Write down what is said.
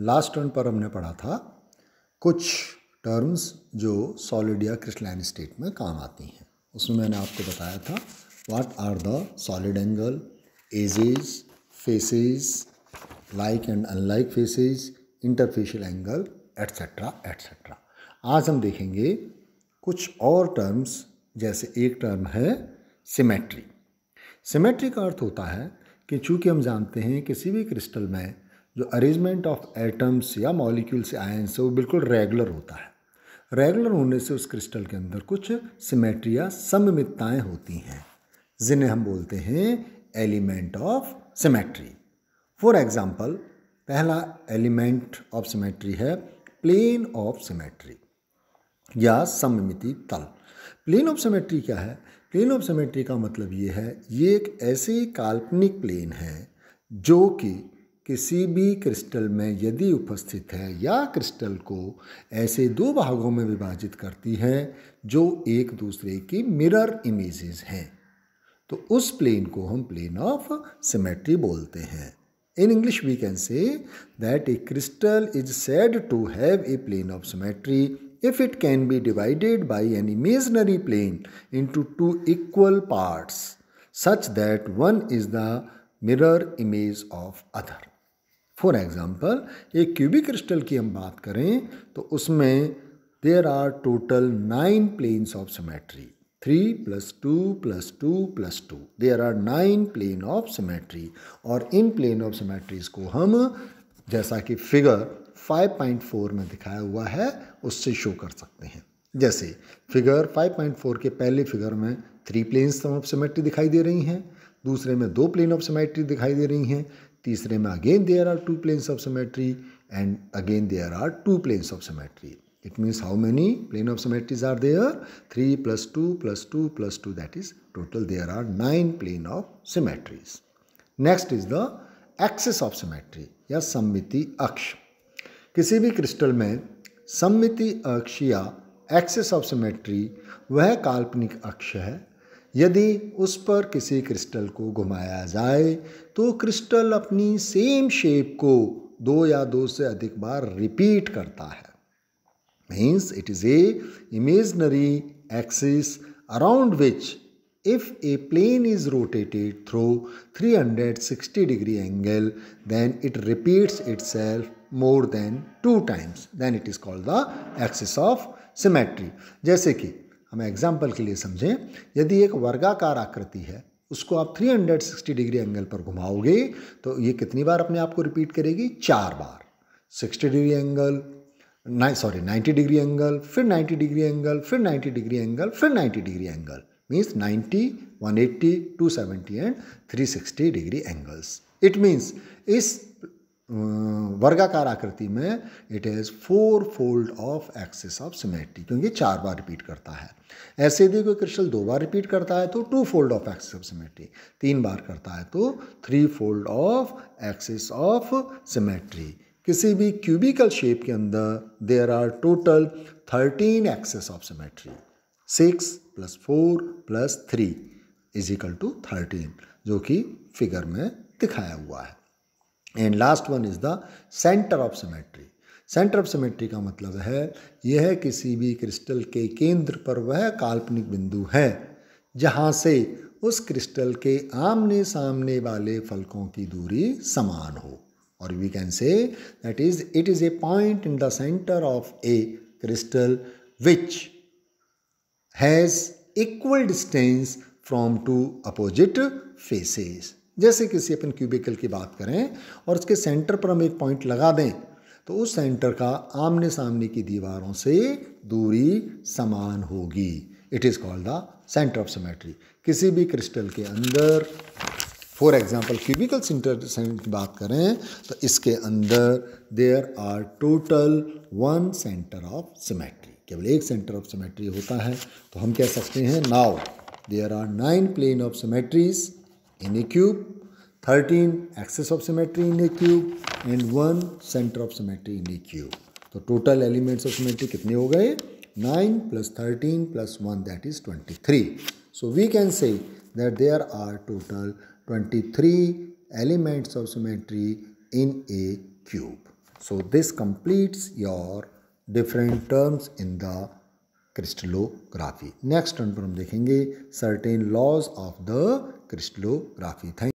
last turn पर हमने पढ़ा था कुछ टर्म्स जो सॉलिड या क्रिस्टलाइन स्टेट में काम आती हैं उसमें मैंने आपको बताया था what are the solid angle edges faces like and unlike faces interfacial angle etcetera etcetera आज हम देखेंगे कुछ और टर्म्स जैसे एक टर्म है सिमेट्री सिमेट्री का अर्थ होता है कि चूंकि हम जानते हैं किसी भी क्रिस्टल में जो अरेंजमेंट ऑफ एटम्स या मॉलिक्यूल्स आयंस है वो बिल्कुल रेगुलर होता है रेगुलर होने से उस क्रिस्टल के अंदर कुछ सिमेट्रिया सममितताएँ होती हैं जिन्हें हम बोलते हैं element of symmetry for example पहला एलिमेंट ऑफ सिमेट्री है प्लेन ऑफ सिमेट्री या सममिति तल प्लेन ऑफ सिमेट्री क्या है प्लेन ऑफ सिमेट्री का मतलब ये है ये एक ऐसे काल्पनिक प्लेन है जो कि किसी भी क्रिस्टल में यदि उपस्थित है या क्रिस्टल को ऐसे दो भागों में विभाजित करती है जो एक दूसरे की मिरर इमेजेस हैं तो उस प्लेन को हम प्लेन ऑफ सिमेट्री बोलते हैं in English we can say that a crystal is said to have a plane of symmetry if it can be divided by an imaginary plane into two equal parts such that one is the mirror image of other for example एक cubic crystal की हम बात करें तो उसमें there are total nine planes of symmetry three plus two plus two plus two there are nine plane of symmetry और इन plane of सीमेट्रीज को हम जैसा कि फिगर 5.4 में दिखाया हुआ है उससे शो कर सकते हैं जैसे फिगर 5.4 के पहले फिगर में थ्री प्लेन्स ऑफ सिमेट्री दिखाई दे रही हैं दूसरे में दो प्लेन ऑफ सिमेट्री दिखाई दे रही हैं तीसरे में again there are two planes of symmetry and again there are two planes of symmetry it means how many plane of symmetries are there three plus two plus two plus two that is total there are nine plane of symmetries next is the axes of symmetry या सम्मिति अक्ष किसी भी crystal में सम्मिति अक्ष या access of symmetry वह काल्पनिक अक्ष है यदि उस पर किसी क्रिस्टल को घुमाया जाए तो क्रिस्टल अपनी सेम शेप को दो या दो से अधिक बार रिपीट करता है means it is a imaginary axis around which if a plane is rotated through 360 degree angle then it repeats itself more than two times then it is called the axis of symmetry जैसे कि हम example के लिए समझें यदि एक वर्गाकार आकृति है उसको आप 360 डिग्री एंगल पर घुमाओगे तो ये कितनी बार अपने आप को रिपीट करेगी चार बार 60 degree angle sorry 90 degree angle फिर 90 डिग्री एंगल फिर 90 डिग्री एंगल फिर 90 degree angle means 90, 180, 270 and 360 degree angles it means इस वर्गाकार आकृति में it is four fold of axis of symmetry क्योंकि चार बार रिपीट करता है ऐसे यदि कोई क्रिस्टल दो बार रिपीट करता है तो two fold of axis of symmetry तीन बार करता है तो three fold of axis of symmetry किसी भी क्यूबिकल शेप के अंदर there are total thirteen axes of symmetry six plus four plus three is equal to thirteen जो कि फिगर में दिखाया हुआ है and last one is the centre of symmetry centre of symmetry का मतलब है यह किसी भी क्रिस्टल के केंद्र पर वह काल्पनिक बिंदु है जहाँ से उस क्रिस्टल के आमने सामने वाले फलकों की दूरी समान हो और we can say that is it is a point in the centre of a crystal which has equal distance from two opposite faces जैसे किसी अपन क्यूबिकल की बात करें और उसके सेंटर पर हम एक पॉइंट लगा दें तो उस सेंटर का आमने सामने की दीवारों से दूरी समान होगी it is called the centre of symmetry किसी भी क्रिस्टल के अंदर फॉर एग्जाम्पल क्यूबिकल सेंटर की बात करें तो इसके अंदर there are total one centre of symmetry केवल एक सेंटर ऑफ सिमेट्री होता है तो हम कह सकते हैं now there are nine plane of symmetries in a cube thirteen axes of symmetry in a cube and one centre of symmetry in a cube तो टोटल एलिमेंट्स ऑफ सिमेट्री कितने हो गए nine plus thirteen plus one that is twenty three so we can say that there are total twenty three elements of symmetry in a cube so this completes your different terms in the crystallography next term पर हम देखेंगे certain laws of the crystallography thank